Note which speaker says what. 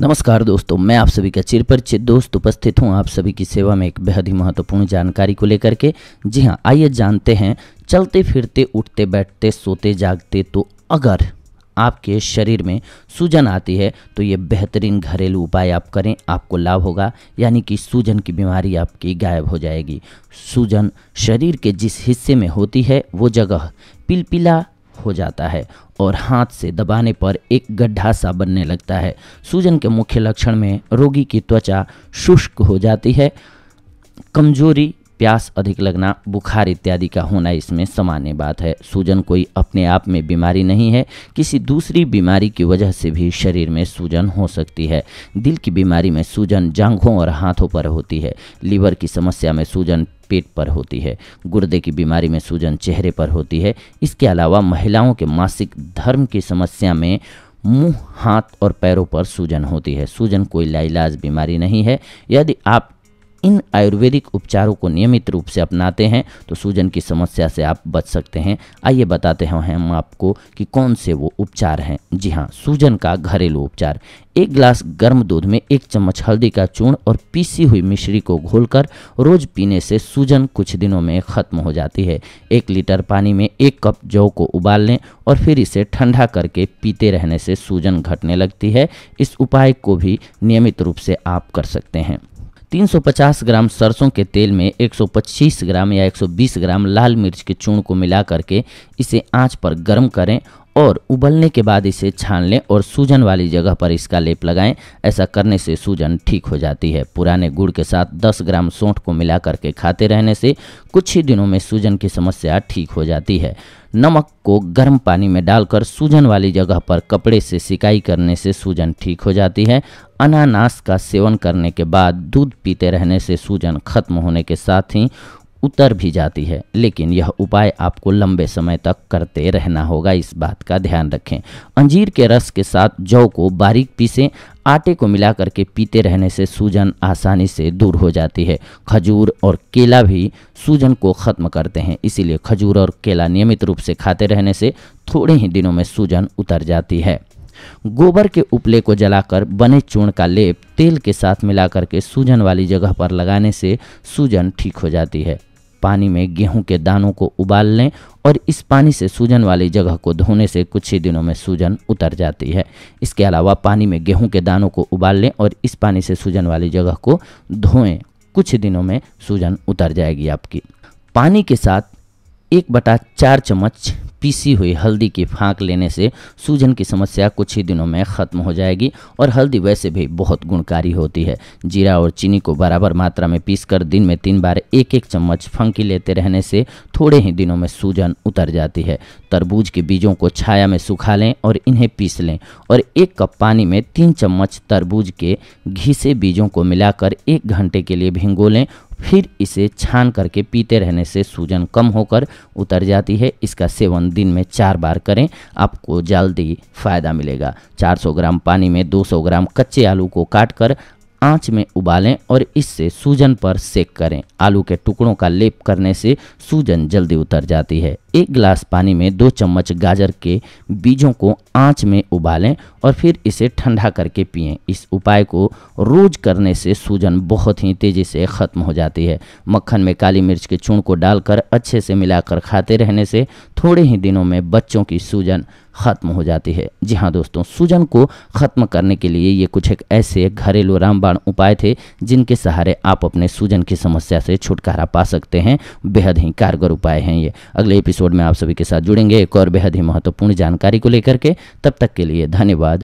Speaker 1: नमस्कार दोस्तों मैं आप सभी का चिरपरिचित दोस्त उपस्थित हूं आप सभी की सेवा में एक बेहद ही महत्वपूर्ण जानकारी को लेकर के जी हां आइए जानते हैं चलते फिरते उठते बैठते सोते जागते तो अगर आपके शरीर में सूजन आती है तो ये बेहतरीन घरेलू उपाय आप करें आपको लाभ होगा यानी कि सूजन की बीमारी आपकी गायब हो जाएगी सूजन शरीर के जिस हिस्से में होती है वो जगह पिलपिला हो जाता है और हाथ से दबाने पर एक गड्ढा सा बनने लगता है सूजन के मुख्य लक्षण में रोगी की त्वचा शुष्क हो जाती है कमजोरी प्यास अधिक लगना बुखार इत्यादि का होना इसमें सामान्य बात है सूजन कोई अपने आप में बीमारी नहीं है किसी दूसरी बीमारी की वजह से भी शरीर में सूजन हो सकती है दिल की बीमारी में सूजन जांघों और हाथों पर होती है लीवर की समस्या में सूजन पेट पर होती है गुर्दे की बीमारी में सूजन चेहरे पर होती है इसके अलावा महिलाओं के मासिक धर्म की समस्या में मुंह हाथ और पैरों पर सूजन होती है सूजन कोई लाइलाज बीमारी नहीं है यदि आप इन आयुर्वेदिक उपचारों को नियमित रूप से अपनाते हैं तो सूजन की समस्या से आप बच सकते हैं आइए बताते हैं हम आपको कि कौन से वो उपचार हैं जी हाँ सूजन का घरेलू उपचार एक गिलास गर्म दूध में एक चम्मच हल्दी का चूर्ण और पीसी हुई मिश्री को घोलकर रोज पीने से सूजन कुछ दिनों में खत्म हो जाती है एक लीटर पानी में एक कप जौ को उबाल लें और फिर इसे ठंडा करके पीते रहने से सूजन घटने लगती है इस उपाय को भी नियमित रूप से आप कर सकते हैं 350 ग्राम सरसों के तेल में 125 ग्राम या 120 ग्राम लाल मिर्च के चूर्ण को मिला करके इसे आंच पर गर्म करें और उबलने के बाद इसे छान लें और सूजन वाली जगह पर इसका लेप लगाएं ऐसा करने से सूजन ठीक हो जाती है पुराने गुड़ के साथ 10 ग्राम सौंठ को मिला करके खाते रहने से कुछ ही दिनों में सूजन की समस्या ठीक हो जाती है नमक को गर्म पानी में डालकर सूजन वाली जगह पर कपड़े से सिकाई करने से सूजन ठीक हो जाती है अनानास का सेवन करने के बाद दूध पीते रहने से सूजन खत्म होने के साथ ही उतर भी जाती है लेकिन यह उपाय आपको लंबे समय तक करते रहना होगा इस बात का ध्यान रखें अंजीर के रस के साथ जौ को बारीक पीसें आटे को मिला करके पीते रहने से सूजन आसानी से दूर हो जाती है खजूर और केला भी सूजन को ख़त्म करते हैं इसीलिए खजूर और केला नियमित रूप से खाते रहने से थोड़े ही दिनों में सूजन उतर जाती है गोबर के उपले को जलाकर बने चूर्ण का लेप तेल के साथ मिलाकर के सूजन वाली जगह पर लगाने से सूजन ठीक हो जाती है पानी में गेहूं के दानों को उबाल लें और इस पानी से सूजन वाली जगह को धोने से कुछ ही दिनों में सूजन उतर जाती है इसके अलावा पानी में गेहूं के दानों को उबाल लें और इस पानी से सूजन वाली जगह को धोएं कुछ दिनों में सूजन उतर जाएगी आपकी पानी के साथ एक बटा चार चम्मच पीसी हुई हल्दी की फाँक लेने से सूजन की समस्या कुछ ही दिनों में ख़त्म हो जाएगी और हल्दी वैसे भी बहुत गुणकारी होती है जीरा और चीनी को बराबर मात्रा में पीसकर दिन में तीन बार एक एक चम्मच फंकी लेते रहने से थोड़े ही दिनों में सूजन उतर जाती है तरबूज के बीजों को छाया में सुखा लें और इन्हें पीस लें और एक कप पानी में तीन चम्मच तरबूज के घिसे बीजों को मिलाकर एक घंटे के लिए भिंगो लें फिर इसे छान करके पीते रहने से सूजन कम होकर उतर जाती है इसका सेवन दिन में चार बार करें आपको जल्दी फ़ायदा मिलेगा 400 ग्राम पानी में 200 ग्राम कच्चे आलू को काट कर आंच में उबालें और इससे सूजन पर सेक करें आलू के टुकड़ों का लेप करने से सूजन जल्दी उतर जाती है एक गिलास पानी में दो चम्मच गाजर के बीजों को आंच में उबालें और फिर इसे ठंडा करके पिएं इस उपाय को रोज करने से सूजन बहुत ही तेज़ी से ख़त्म हो जाती है मक्खन में काली मिर्च के चूर्ण को डालकर अच्छे से मिलाकर खाते रहने से थोड़े ही दिनों में बच्चों की सूजन ख़त्म हो जाती है जी हाँ दोस्तों सूजन को ख़त्म करने के लिए ये कुछ एक ऐसे घरेलू रामबाण उपाय थे जिनके सहारे आप अपने सूजन की समस्या से छुटकारा पा सकते हैं बेहद ही कारगर उपाय हैं ये अगले एपिसोड एपिसोड में आप सभी के साथ जुड़ेंगे एक और बेहद ही महत्वपूर्ण जानकारी को लेकर के तब तक के लिए धन्यवाद